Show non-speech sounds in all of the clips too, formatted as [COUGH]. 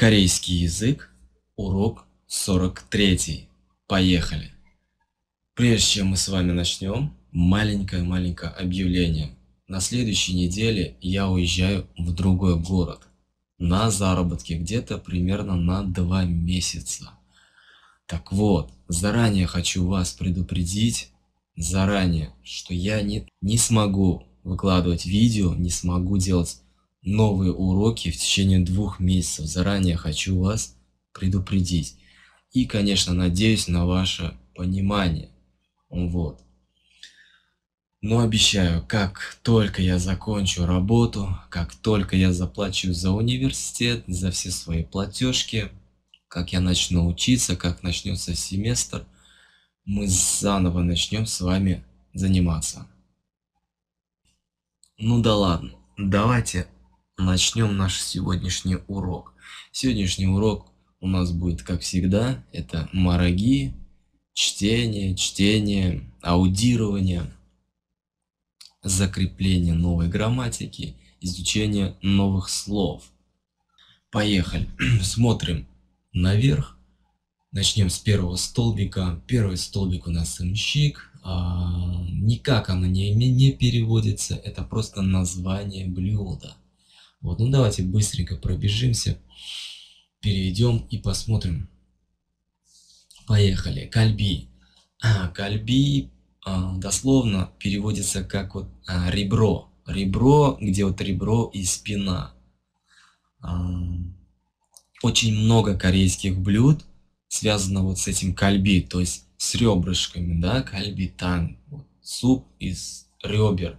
Корейский язык. Урок 43. Поехали. Прежде чем мы с вами начнем, маленькое-маленькое объявление. На следующей неделе я уезжаю в другой город на заработки где-то примерно на 2 месяца. Так вот, заранее хочу вас предупредить, заранее, что я не, не смогу выкладывать видео, не смогу делать новые уроки в течение двух месяцев. Заранее хочу вас предупредить. И, конечно, надеюсь на ваше понимание. Вот. Но обещаю, как только я закончу работу, как только я заплачу за университет, за все свои платежки, как я начну учиться, как начнется семестр, мы заново начнем с вами заниматься. Ну да ладно, давайте начнем наш сегодняшний урок. Сегодняшний урок у нас будет, как всегда, это мараги, чтение, чтение, аудирование, закрепление новой грамматики, изучение новых слов. Поехали. [CLEARS THROAT] Смотрим наверх. Начнем с первого столбика. Первый столбик у нас имщик. А, никак оно не, не переводится, это просто название блюда. Вот, ну давайте быстренько пробежимся, переведем и посмотрим. Поехали. Кальби. А, кальби а, дословно переводится как вот а, ребро. Ребро, где вот ребро и спина. А, очень много корейских блюд связано вот с этим кальби, то есть с ребрышками, да, кальби тан. Вот, суп из ребер.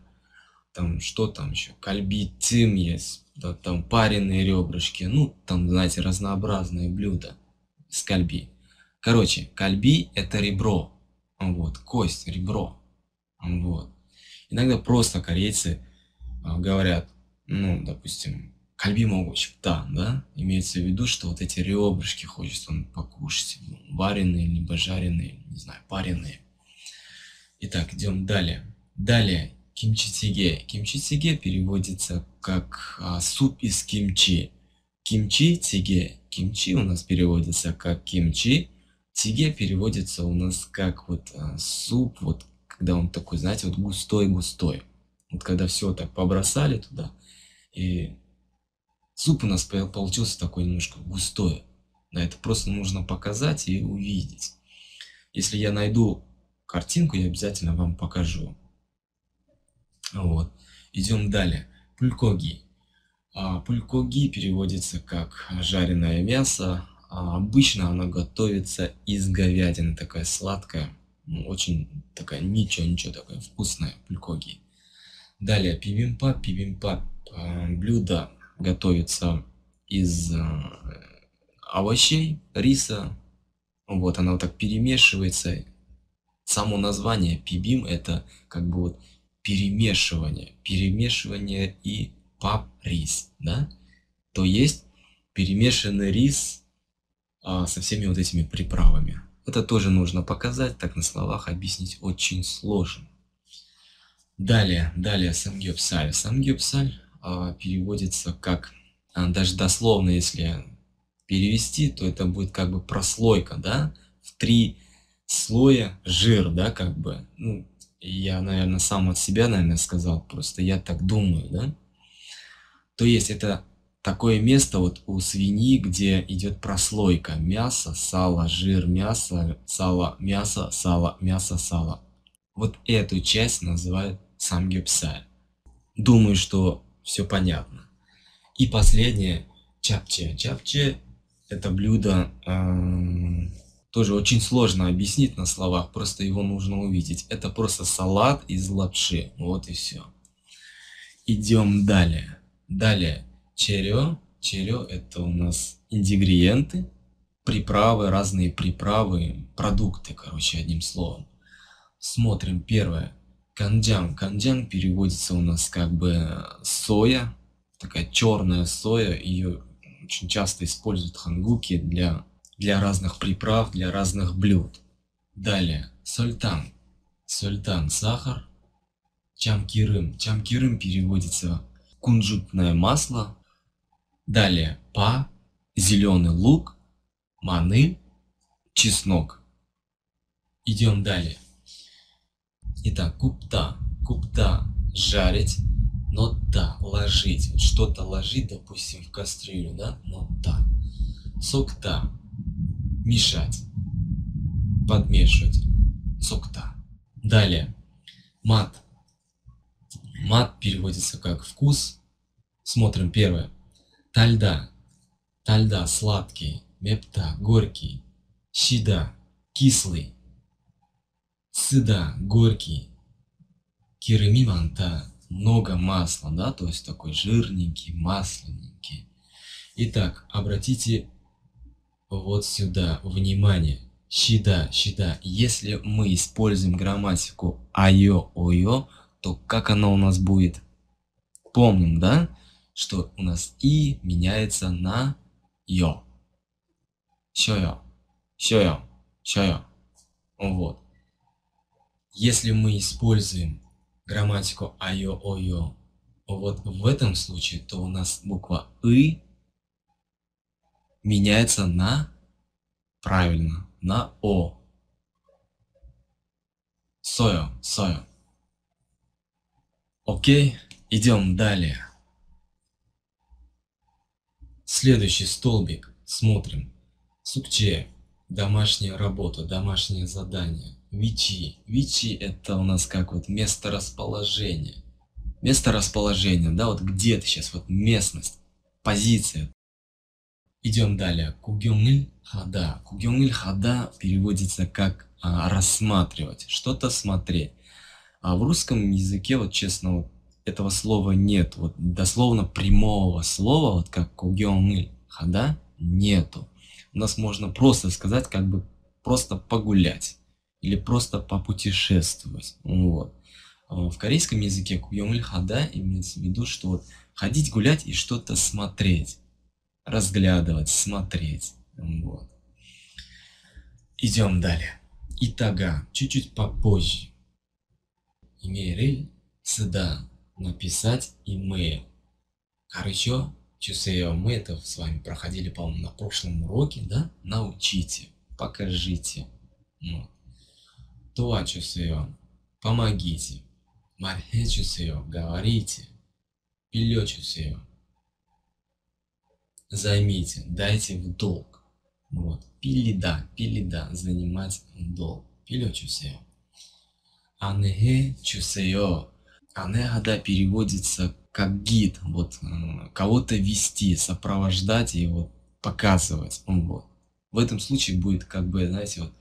Там что там еще? Кальби цим есть да, там пареные ребрышки, ну, там, знаете, разнообразные блюда с кальби. Короче, кальби – это ребро, вот, кость, ребро, вот. Иногда просто корейцы а, говорят, ну, допустим, кальби могуч, да, да, имеется в виду, что вот эти ребрышки хочет он покушать, ну, вареные, либо жареные, не знаю, пареные. Итак, идем далее. Далее кимчи-тиге. Кимчи-тиге переводится как а, суп из кимчи. Кимчи-тиге. Кимчи у нас переводится как кимчи. Тиге переводится у нас как вот а, суп, вот когда он такой, знаете, вот густой-густой. Вот когда все так побросали туда, и суп у нас получился такой немножко густой. Да, это просто нужно показать и увидеть. Если я найду картинку, я обязательно вам покажу. Вот. Идем далее. Пулькоги. А, пулькоги переводится как жареное мясо. А, обычно оно готовится из говядины, такая сладкая, ну, очень такая ничего-ничего такая вкусная, пулькоги. Далее, пивимпа пивимпа. А, блюдо готовится из э, овощей, риса. Вот, она вот так перемешивается. Само название пибим это как бы вот перемешивание, перемешивание и пап-рис, да? То есть перемешанный рис а, со всеми вот этими приправами. Это тоже нужно показать, так на словах объяснить очень сложно. Далее, далее самгюпсаль. Самгюпсаль а, переводится как, а, даже дословно, если перевести, то это будет как бы прослойка, да? В три слоя жир, да, как бы, ну, я, наверное, сам от себя, наверное, сказал, просто я так думаю, да? То есть это такое место вот у свиньи, где идет прослойка мясо, сало, жир, мясо, сало, мясо, сало, мясо, сало. Вот эту часть называют самгюпсай. Думаю, что все понятно. И последнее, чапче. Чапче – это блюдо, э, тоже очень сложно объяснить на словах, просто его нужно увидеть. Это просто салат из лапши, вот и все. Идем далее. Далее черё. Черё – это у нас ингредиенты, приправы, разные приправы, продукты, короче, одним словом. Смотрим первое. Кандян, кандян переводится у нас как бы соя, такая черная соя. Ее очень часто используют хангуки для для разных приправ, для разных блюд. Далее, сольтан. Сольтан – сахар. Чамкирым. Чамкирым переводится кунжутное масло. Далее, па, зеленый лук, маны, чеснок. Идем далее. Итак, купта. Купта – жарить. Но да, ложить. что-то ложить, допустим, в кастрюлю, да? Но да. Сукта мешать, подмешивать, сокта. Далее, мат. Мат переводится как вкус. Смотрим первое. Тальда. Тальда – сладкий. Мепта – горький. Щида – кислый. Сыда – горький. Киремиманта – много масла, да, то есть такой жирненький, маслененький. Итак, обратите вот сюда, внимание, сюда, сюда. Если мы используем грамматику айо-ойо, то как оно у нас будет? Помним, да, что у нас и меняется на йо. Сё-йо, сё Вот. Если мы используем грамматику айо-ойо, вот в этом случае, то у нас буква и меняется на правильно, на О. Сою, сою. Окей, идем далее. Следующий столбик. Смотрим. Сукче. Домашняя работа, домашнее задание. Вичи. Вичи это у нас как вот место расположения. Место расположения, да, вот где ты сейчас, вот местность, позиция, Идем далее. Кугёныль хада. Кугёныль хада переводится как а, рассматривать, что-то смотреть. А в русском языке, вот честно, вот этого слова нет. Вот дословно прямого слова, вот как кугёныль хада, нету. У нас можно просто сказать, как бы просто погулять или просто попутешествовать. Вот. А в корейском языке кугёныль хада имеется в виду, что вот ходить гулять и что-то смотреть разглядывать, смотреть. Вот. Идем далее. Итага, чуть-чуть попозже. Имейлы сюда написать имейл. Короче, Чусео, мы это с вами проходили, по-моему, на прошлом уроке, да? Научите, покажите. Вот. Туа Чусео, помогите. Мархе Чусео, говорите. Пиле Чусео, займите, дайте в долг. Вот. Пилида, пилида, занимать долг. Пилю чусео. Анеге чусео. Анегада переводится как гид, вот э, кого-то вести, сопровождать и вот показывать. Вот. В этом случае будет как бы, знаете, вот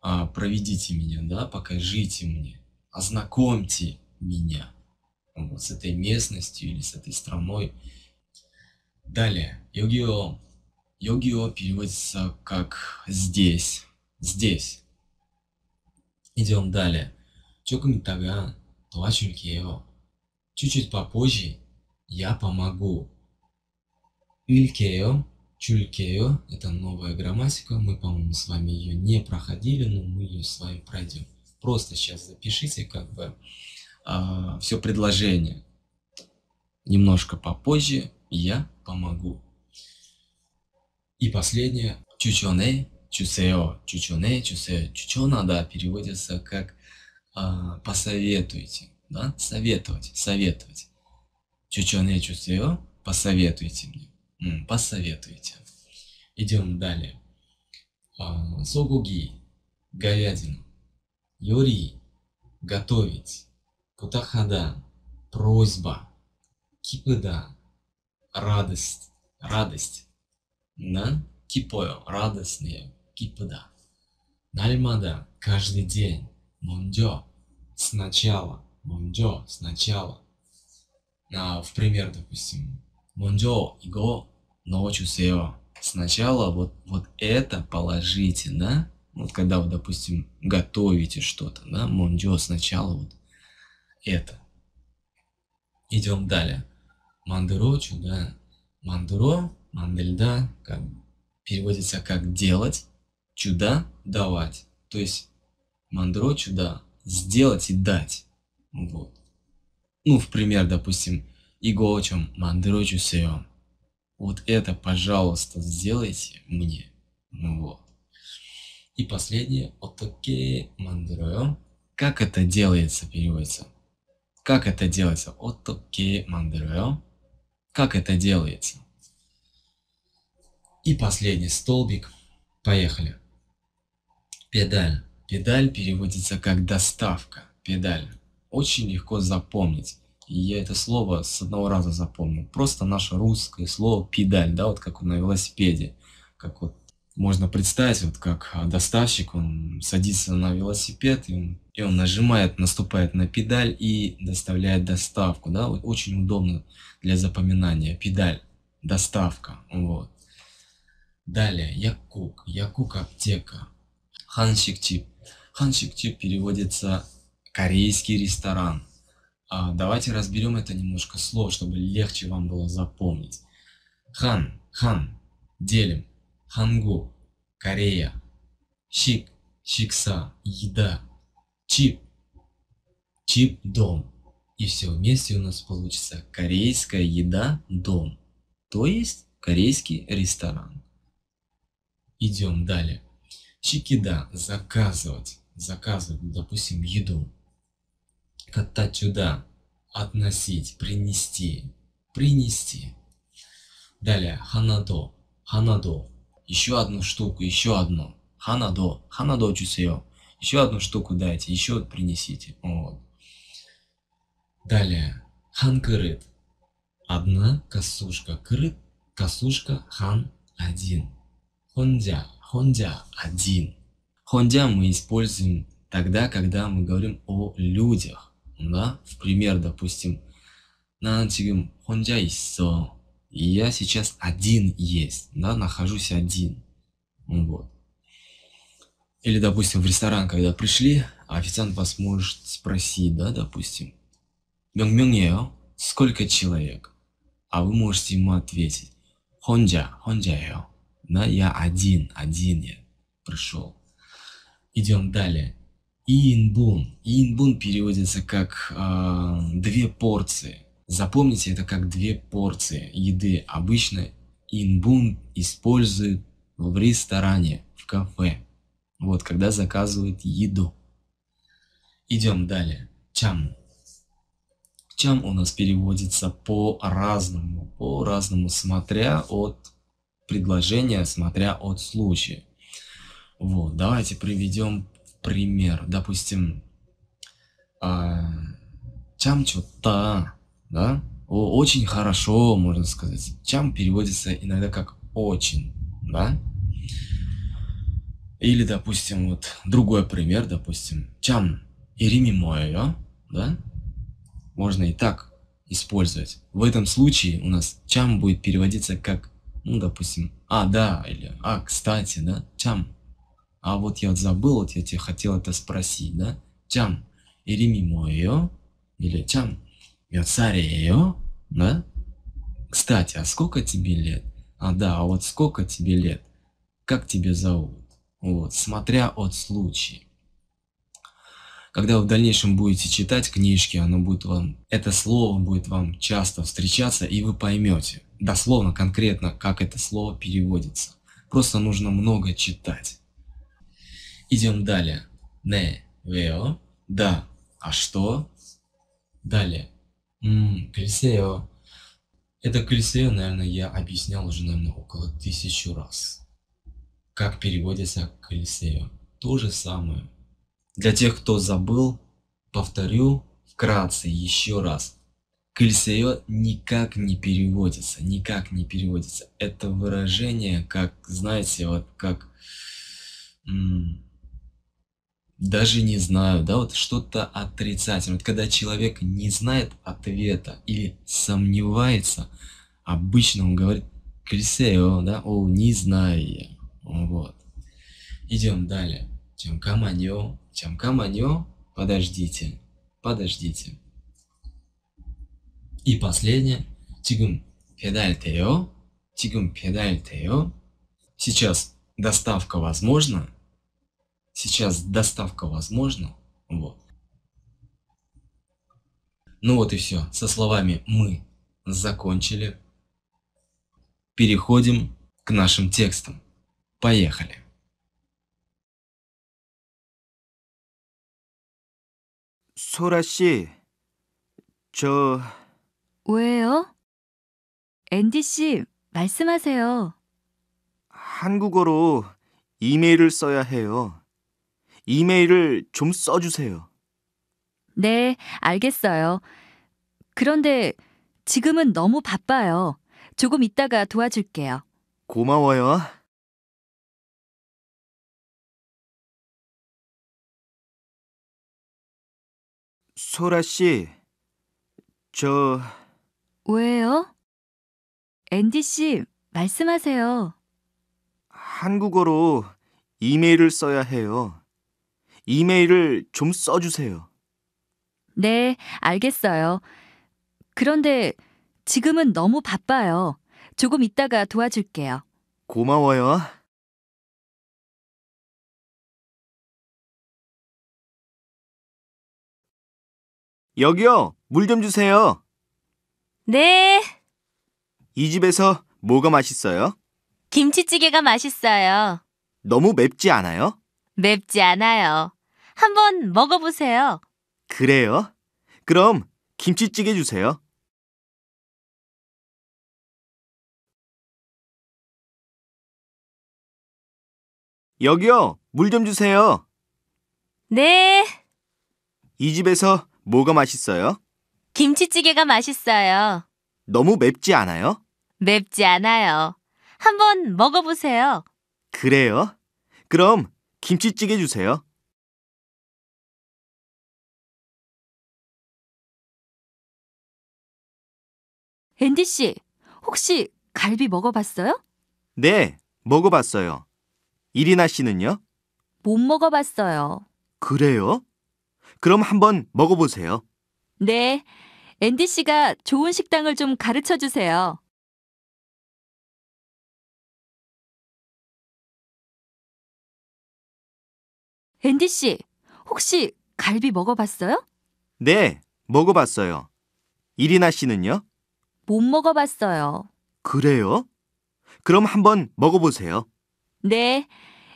а, проведите меня, да, покажите мне, ознакомьте меня вот, с этой местностью или с этой страной Далее. Йогио. Йогио переводится как здесь. Здесь. Идем далее. Чокумитага. Туачулькео. Чуть-чуть попозже я помогу. Илькео. Чулькео – это новая грамматика, мы, по-моему, с вами ее не проходили, но мы ее с вами пройдем. Просто сейчас запишите как бы э, а, все предложение. Немножко попозже я помогу. И последнее, чучоне, чусео, чучоне, чусео. Чучона, да, переводится как а, посоветуйте, да, советовать, советовать. Чучоне, чусео, посоветуйте мне, М, посоветуйте. Идем далее. А, согуги, говядину. Юри, готовить. Кутахада просьба. Кипыда, радость, радость, на кипою, радостные, кипода. Нальмада, каждый день, мондё, сначала, мондё, сначала. А, в пример, допустим, мондё, его ночью сео. Сначала вот, вот это положите, да? Вот когда вы, допустим, готовите что-то, да, мондё сначала вот это. Идем далее мандерочу, да, мандеро, мандельда, как, переводится как делать, чуда давать. То есть мандро чуда сделать и дать. Вот. Ну, в пример, допустим, игочем мандро чусео. Вот это, пожалуйста, сделайте мне. Вот. И последнее, отоке мандро. Как это делается, переводится? Как это делается? Отоке мандро как это делается. И последний столбик. Поехали. Педаль. Педаль переводится как доставка. Педаль. Очень легко запомнить. И я это слово с одного раза запомнил. Просто наше русское слово педаль, да, вот как на велосипеде. Как вот можно представить, вот как а, доставщик, он садится на велосипед, и он и он нажимает, наступает на педаль и доставляет доставку. Да? Вот очень удобно для запоминания. Педаль, доставка. Вот. Далее, якук. Якук аптека. Ханшик тип. Ханшик тип переводится корейский ресторан. А давайте разберем это немножко слов, чтобы легче вам было запомнить. Хан, хан, делим. Хангу, Корея. Шик, шикса, еда чип, чип дом. И все вместе у нас получится корейская еда дом. То есть корейский ресторан. Идем далее. Чикида заказывать. Заказывать, допустим, еду. Кота чуда относить, принести, принести. Далее, ханадо, ханадо. Еще одну штуку, еще одну. Ханадо, ханадо чусео. Еще одну штуку дайте, еще вот принесите. Вот. Далее. Хан крыт. Одна косушка. Крыт, косушка, хан один. Хондя. Хондя один. Хондя мы используем тогда, когда мы говорим о людях. Да? В пример, допустим, на 지금 Хондя 있어. И я сейчас один есть, да, нахожусь один. Вот. Или, допустим, в ресторан, когда пришли, а официант вас может спросить, да, допустим, «Мёнгмёнгео, сколько человек?» А вы можете ему ответить, «Хонджа, хонджаео». Да, я один, один я пришел. Идем далее. Инбун. Инбун переводится как э, две порции. Запомните это как две порции еды. Обычно инбун используют в ресторане, в кафе. Вот когда заказывает еду. Идем далее. Чам. Чам у нас переводится по-разному, по-разному, смотря от предложения, смотря от случая. Вот, давайте приведем пример. Допустим, а, чам чута, да? О, очень хорошо, можно сказать. Чам переводится иногда как очень, да? Или, допустим, вот другой пример, допустим, чан ирими моё, да? Можно и так использовать. В этом случае у нас чам будет переводиться как, ну, допустим, а, да, или а, кстати, да, чам. А вот я вот забыл, вот я тебе хотел это спросить, да? Чам ирими моё, или чам йоцареё, да? Кстати, а сколько тебе лет? А, да, а вот сколько тебе лет? Как тебя зовут? вот, смотря от случая. Когда вы в дальнейшем будете читать книжки, оно будет вам, это слово будет вам часто встречаться, и вы поймете дословно, конкретно, как это слово переводится. Просто нужно много читать. Идем далее. Не, вео, да, а что? Далее. Ммм, клисео. Это клисео, наверное, я объяснял уже, наверное, около тысячу раз как переводится к То же самое. Для тех, кто забыл, повторю вкратце еще раз. Кельсео никак не переводится, никак не переводится. Это выражение, как, знаете, вот как... даже не знаю, да, вот что-то отрицательное. Вот когда человек не знает ответа или сомневается, обычно он говорит Кельсео, да, о, не знаю я. Вот. Идем далее. Чем каманьо, чем каманьо, подождите, подождите. И последнее. Тигум педаль тео, тигум педаль тео. Сейчас доставка возможна. Сейчас доставка возможна. Вот. Ну вот и все. Со словами мы закончили. Переходим к нашим текстам. Поехали. 소라 씨, 저 왜요? 앤디 씨, 말씀하세요. 한국어로 이메일을 써야 해요. 이메일을 좀 써주세요. 네, 알겠어요. 그런데 지금은 너무 바빠요. 조금 있다가 도와줄게요. 고마워요. 소라 씨, 저... 왜요? 앤디 씨, 말씀하세요. 한국어로 이메일을 써야 해요. 이메일을 좀 써주세요. 네, 알겠어요. 그런데 지금은 너무 바빠요. 조금 있다가 도와줄게요. 고마워요. 여기요, 물 좀 주세요. 네, 이 집에서 뭐가 맛있어요? 김치찌개가 맛있어요. 너무 맵지 않아요? 맵지 않아요. 한번 먹어보세요. 그래요? 그럼 김치찌개 주세요. 여기요, 물 좀 주세요. 네, 이 집에서 뭐가 맛있어요? 김치찌개가 맛있어요. 너무 맵지 않아요? 맵지 않아요. 한번 먹어보세요. 그래요? 그럼 김치찌개 주세요. 앤디 씨, 혹시 갈비 먹어봤어요? 네, 먹어봤어요. 이리나 씨는요? 못 먹어봤어요. 그래요? 그럼 한번 먹어보세요. 네. 앤디 씨가 좋은 식당을 좀 가르쳐 주세요. 앤디 씨, 혹시 갈비 먹어봤어요? 네, 먹어봤어요. 이리나 씨는요? 못 먹어봤어요. 그래요? 그럼 한번 먹어보세요. 네.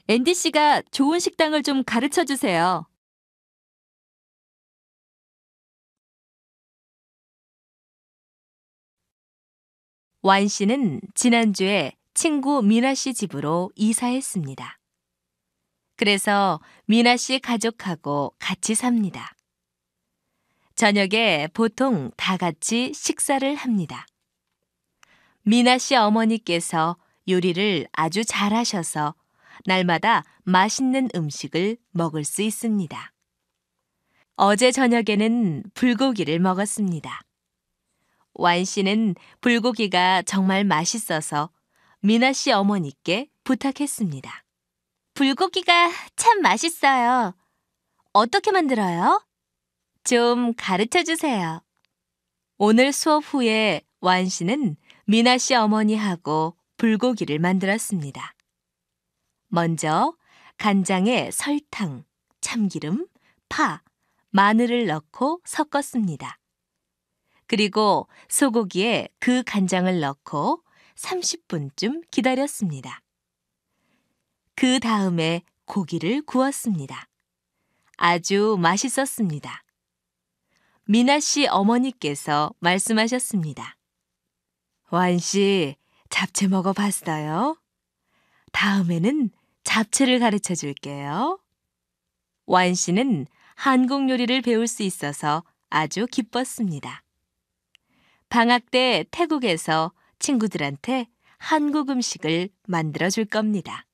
앤디 씨가 좋은 식당을 좀 가르쳐 주세요. 완 씨는 지난주에 친구 미나 씨 집으로 이사했습니다. 그래서 미나 씨 가족하고 같이 삽니다. 저녁에 보통 다 같이 식사를 합니다. 미나 씨 어머니께서 요리를 아주 잘하셔서 날마다 맛있는 음식을 먹을 수 있습니다. 어제 저녁에는 불고기를 먹었습니다. 완 씨는 불고기가 정말 맛있어서 미나 씨 어머니께 부탁했습니다. 불고기가 참 맛있어요. 어떻게 만들어요? 좀 가르쳐 주세요. 오늘 수업 후에 완 씨는 미나 씨 어머니하고 불고기를 만들었습니다. 먼저 간장에 설탕, 참기름, 파, 마늘을 넣고 섞었습니다. 그리고 소고기에 그 간장을 넣고 30분쯤 기다렸습니다. 그 다음에 고기를 구웠습니다. 아주 맛있었습니다. 미나 씨 어머니께서 말씀하셨습니다. 완 씨, 잡채 먹어봤어요? 다음에는 잡채를 가르쳐 줄게요. 완 씨는 한국 요리를 배울 수 있어서 아주 기뻤습니다. 방학 때 태국에서 친구들한테 한국 음식을 만들어 줄 겁니다.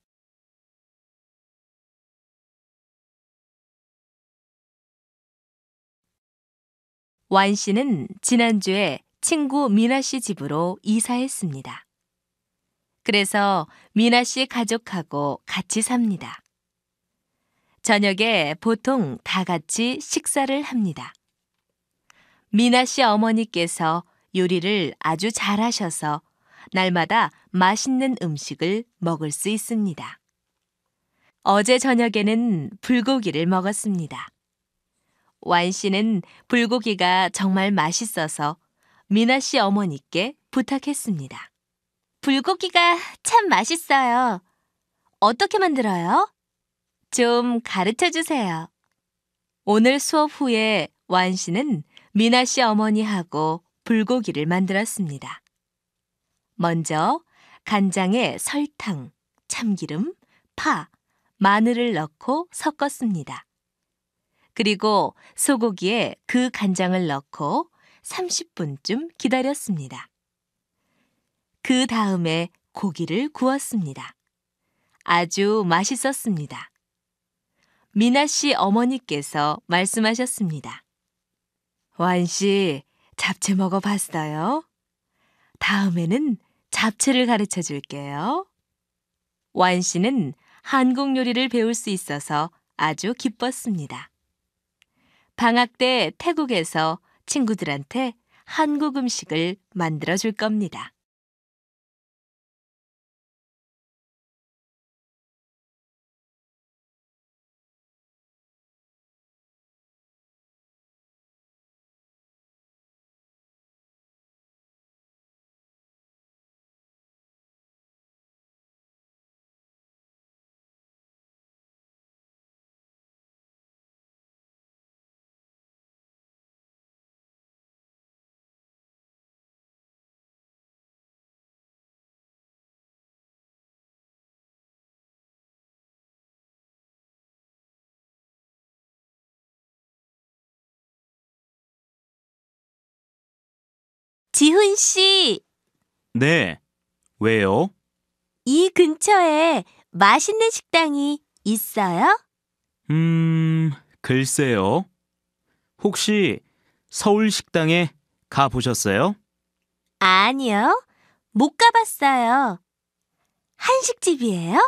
완 씨는 지난주에 친구 미나 씨 집으로 이사했습니다. 그래서 미나 씨 가족하고 같이 삽니다. 저녁에 보통 다 같이 식사를 합니다. 미나 씨 어머니께서 요리를 아주 잘하셔서 날마다 맛있는 음식을 먹을 수 있습니다. 어제 저녁에는 불고기를 먹었습니다. 완 씨는 불고기가 정말 맛있어서 미나 씨 어머니께 부탁했습니다. 불고기가 참 맛있어요. 어떻게 만들어요? 좀 가르쳐 주세요. 오늘 수업 후에 완 씨는 미나 씨 어머니하고 불고기를 만들었습니다. 먼저 간장에 설탕, 참기름, 파, 마늘을 넣고 섞었습니다. 그리고 소고기에 그 간장을 넣고 30분쯤 기다렸습니다. 그 다음에 고기를 구웠습니다. 아주 맛있었습니다. 미나 씨 어머니께서 말씀하셨습니다. 완 씨, 잡채 먹어봤어요. 다음에는 잡채를 가르쳐 줄게요. 완 씨는 한국 요리를 배울 수 있어서 아주 기뻤습니다. 방학 때 태국에서 친구들한테 한국 음식을 만들어 줄 겁니다. 지훈 씨, 네. 왜요? 이 근처에 맛있는 식당이 있어요? 음, 글쎄요. 혹시 서울 식당에 가 보셨어요? 아니요. 못 가봤어요. 한식집이에요?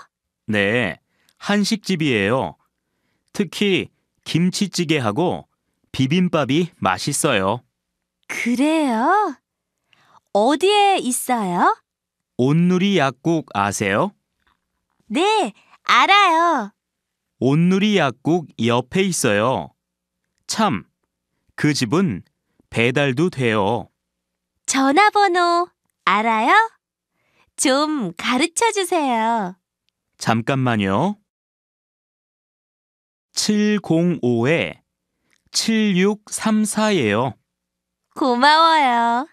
네. 한식집이에요. 특히 김치찌개하고 비빔밥이 맛있어요. 그래요? 어디에 있어요? 온누리 약국 아세요? 네, 알아요. 온누리 약국 옆에 있어요. 참, 그 집은 배달도 돼요. 전화번호 알아요? 좀 가르쳐 주세요. 잠깐만요. 705에 7634예요. 고마워요.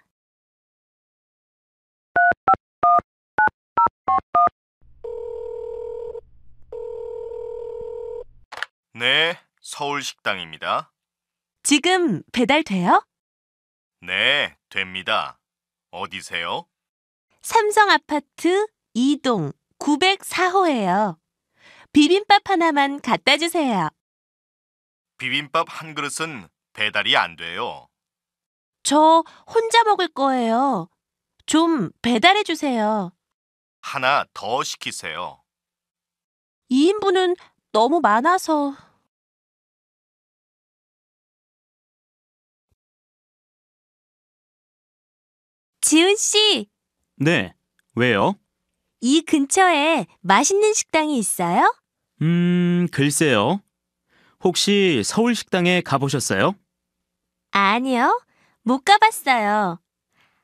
네, 서울식당입니다. 지금 배달 돼요? 네, 됩니다. 어디세요? 삼성 아파트 2동 904호예요. 비빔밥 하나만 갖다 주세요. 비빔밥 한 그릇은 배달이 안 돼요. 저 혼자 먹을 거예요. 좀 배달해 주세요. 하나 더 시키세요. 2인분은 너무 많아서. 지훈 씨, 네, 왜요? 이 근처에 맛있는 식당이 있어요? 음, 글쎄요. 혹시 서울 식당에 가보셨어요? 아니요, 못 가봤어요.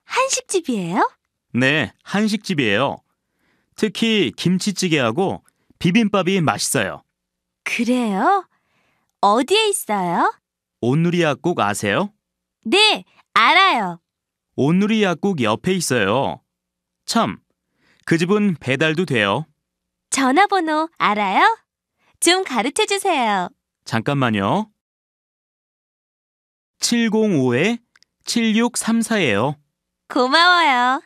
한식집이에요? 네, 한식집이에요. 특히 김치찌개하고 비빔밥이 맛있어요. 그래요? 어디에 있어요? 온누리 약국 아세요? 네, 알아요. 온누리 약국 옆에 있어요. 참, 그 집은 배달도 돼요. 전화번호 알아요? 좀 가르쳐 주세요. 잠깐만요. 705-7634예요. 고마워요.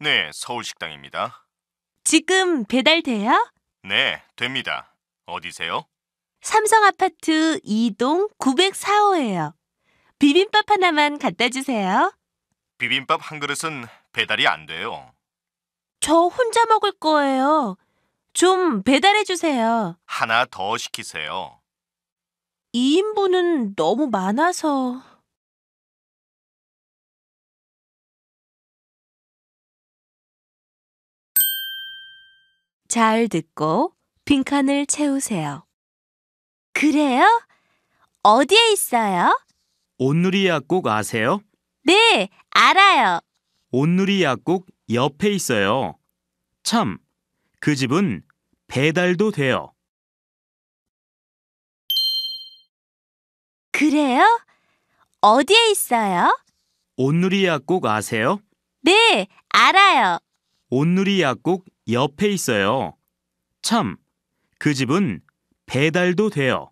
네, 서울식당입니다. 지금 배달돼요? 네, 됩니다. 어디세요? 삼성아파트 2동 904호예요. 비빔밥 하나만 갖다 주세요. 비빔밥 한 그릇은 배달이 안 돼요. 저 혼자 먹을 거예요. 좀 배달해 주세요. 하나 더 시키세요. 2인분은 너무 많아서. 잘 듣고 빈칸을 채우세요. 그래요? 어디에 있어요? 온누리 약국 아세요? 네, 알아요. 온누리 약국 옆에 있어요. 참, 그 집은 배달도 돼요. 그래요? 어디에 있어요? 온누리 약국 아세요? 네, 알아요. 온누리 약국 옆에 있어요. 참, 그 집은 배달도 돼요.